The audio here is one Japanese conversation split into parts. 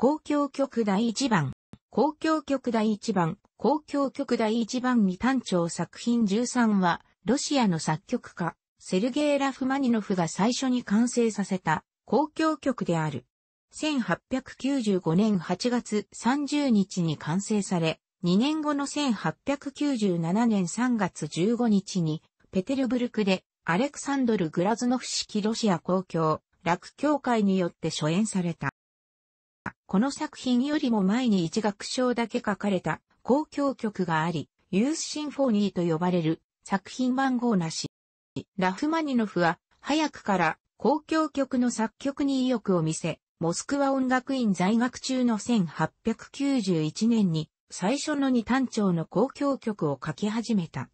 公共局第1番、公共局第1番、公共局第1番未単調作品13は、ロシアの作曲家、セルゲイ・ラフマニノフが最初に完成させた公共曲である。1895年8月30日に完成され、2年後の1897年3月15日に、ペテルブルクでアレクサンドル・グラズノフ式ロシア公共、楽協会によって初演された。この作品よりも前に一楽章だけ書かれた公共曲があり、ユースシンフォニーと呼ばれる作品番号なし。ラフマニノフは早くから公共曲の作曲に意欲を見せ、モスクワ音楽院在学中の1891年に最初の二単調の公共曲を書き始めた。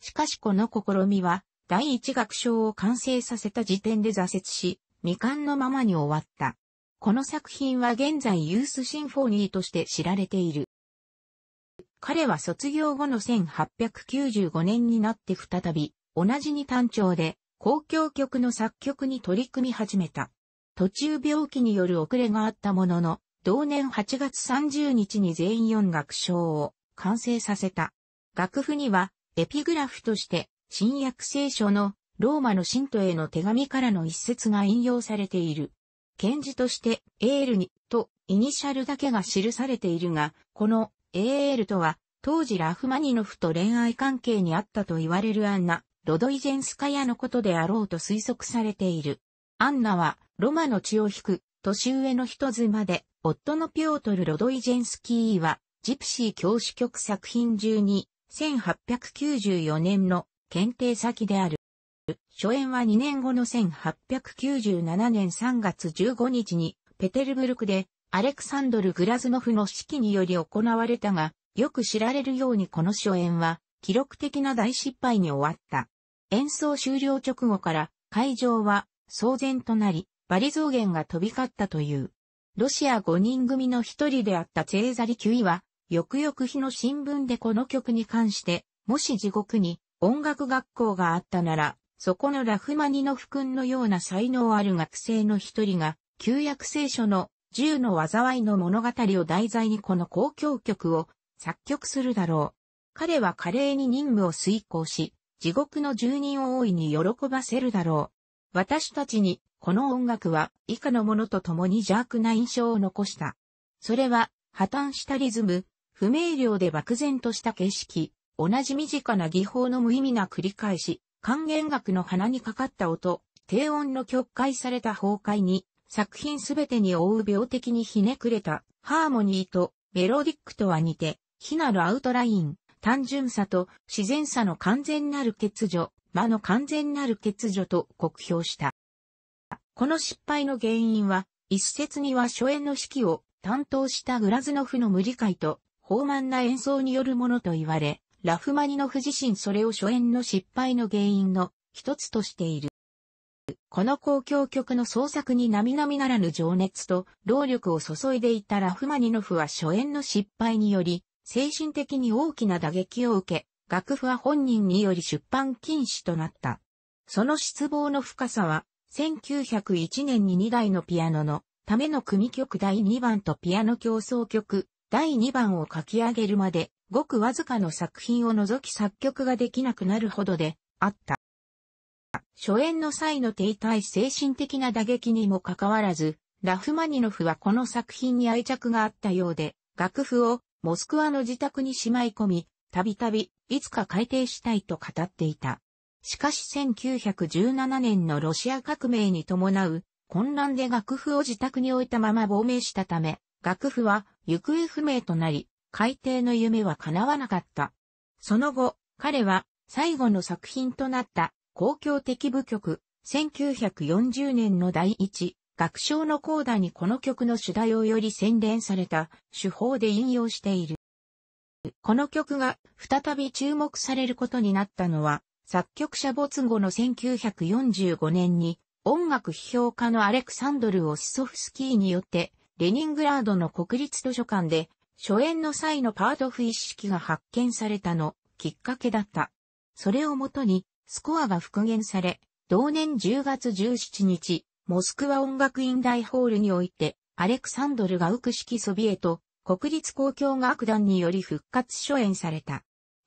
しかしこの試みは第一楽章を完成させた時点で挫折し、未完のままに終わった。この作品は現在ユースシンフォニーとして知られている。彼は卒業後の1895年になって再び、同じに単調で、公共曲の作曲に取り組み始めた。途中病気による遅れがあったものの、同年8月30日に全員4楽章を完成させた。楽譜には、エピグラフとして、新約聖書のローマの信徒への手紙からの一節が引用されている。検事としてエールにとイニシャルだけが記されているが、このエールとは当時ラフマニノフと恋愛関係にあったと言われるアンナ、ロドイジェンスカヤのことであろうと推測されている。アンナはロマの血を引く年上の人妻で、夫のピョートル・ロドイジェンスキーは、ジプシー教師局作品中に、1894年の検定先である。初演は2年後の1897年3月15日に、ペテルブルクで、アレクサンドル・グラズノフの指揮により行われたが、よく知られるようにこの初演は、記録的な大失敗に終わった。演奏終了直後から、会場は、騒然となり、バリ増減が飛び交ったという。ロシア5人組の一人であったチェーザリ・キュイは、翌々日の新聞でこの曲に関して、もし地獄に音楽学校があったなら、そこのラフマニノフ君のような才能ある学生の一人が、旧約聖書の銃の災いの物語を題材にこの公共曲を作曲するだろう。彼は華麗に任務を遂行し、地獄の住人を大いに喜ばせるだろう。私たちに、この音楽は以下のものと共に邪悪な印象を残した。それは、破綻したリズム、不明瞭で漠然とした景色、同じ身近な技法の無意味な繰り返し、還元楽の鼻にかかった音、低音の曲解された崩壊に、作品すべてに覆う病的にひねくれた、ハーモニーとメロディックとは似て、非なるアウトライン、単純さと自然さの完全なる欠如、魔の完全なる欠如と酷評した。この失敗の原因は、一説には初演の指揮を担当したグラズノフの無理解と、豊慢な演奏によるものと言われ、ラフマニノフ自身それを初演の失敗の原因の一つとしている。この公共曲の創作に並々ならぬ情熱と労力を注いでいたラフマニノフは初演の失敗により、精神的に大きな打撃を受け、楽譜は本人により出版禁止となった。その失望の深さは、1901年に2台のピアノのための組曲第2番とピアノ競争曲第2番を書き上げるまでごくわずかの作品を除き作曲ができなくなるほどであった。初演の際の停滞精神的な打撃にもかかわらず、ラフマニノフはこの作品に愛着があったようで、楽譜をモスクワの自宅にしまい込み、たびたびいつか改訂したいと語っていた。しかし1917年のロシア革命に伴う混乱で楽譜を自宅に置いたまま亡命したため、楽譜は行方不明となり、海底の夢は叶わなかった。その後、彼は最後の作品となった公共的部局1940年の第一、学章のコーダにこの曲の主題をより洗練された手法で引用している。この曲が再び注目されることになったのは、作曲者没後の1945年に音楽批評家のアレクサンドル・オスソフスキーによってレニングラードの国立図書館で初演の際のパートフ一式が発見されたの、きっかけだった。それをもとに、スコアが復元され、同年10月17日、モスクワ音楽院大ホールにおいて、アレクサンドル・が浮く式ソビエト、国立公共楽団により復活初演された。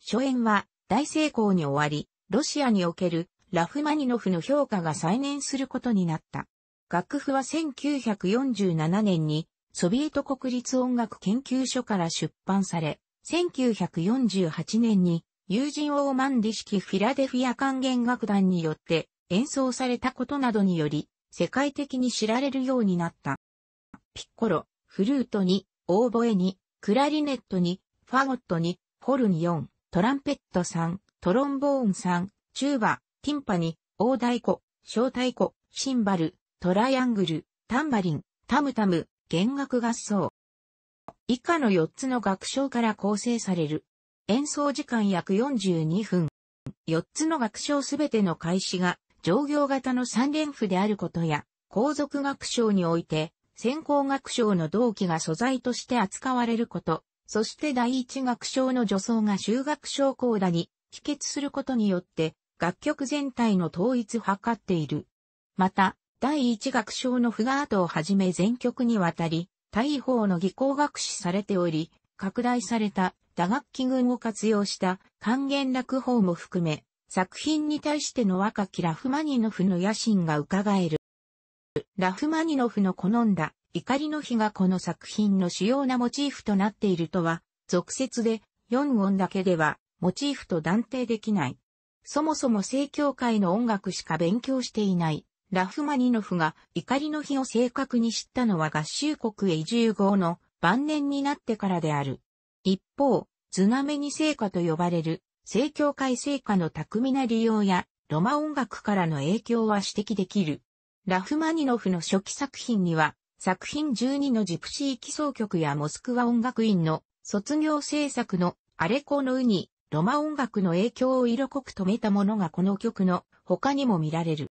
初演は大成功に終わり、ロシアにおけるラフマニノフの評価が再燃することになった。楽譜は1947年にソビエト国立音楽研究所から出版され、1948年に友人オーマンディ式フィラデフィア管弦楽団によって演奏されたことなどにより、世界的に知られるようになった。ピッコロ、フルートに、オーボエに、クラリネットに、ファゴットに、ホルン4、トランペット3、トロンボーン3、チューバ、ティンパに、大太鼓、小太鼓、シンバル、トライアングル、タンバリン、タムタム、弦楽合奏。以下の4つの楽章から構成される。演奏時間約42分。4つの楽章すべての開始が上行型の三連符であることや、後続学章において、先行学章の同期が素材として扱われること、そして第一学章の助走が修学章講座に帰結することによって、楽曲全体の統一を図っている。また、第一楽章のフガートをはじめ全曲にわたり、大砲の技巧学士されており、拡大された打楽器群を活用した還元楽法も含め、作品に対しての若きラフマニノフの野心が伺える。ラフマニノフの好んだ怒りの日がこの作品の主要なモチーフとなっているとは、俗説で四音だけではモチーフと断定できない。そもそも正教会の音楽しか勉強していない。ラフマニノフが怒りの日を正確に知ったのは合衆国へ移住後の晩年になってからである。一方、ズナメニ聖歌と呼ばれる、聖教会聖歌の巧みな利用や、ロマ音楽からの影響は指摘できる。ラフマニノフの初期作品には、作品12のジプシー基礎曲やモスクワ音楽院の卒業制作のアレコのウニ。ロマ音楽の影響を色濃く止めたものがこの曲の他にも見られる。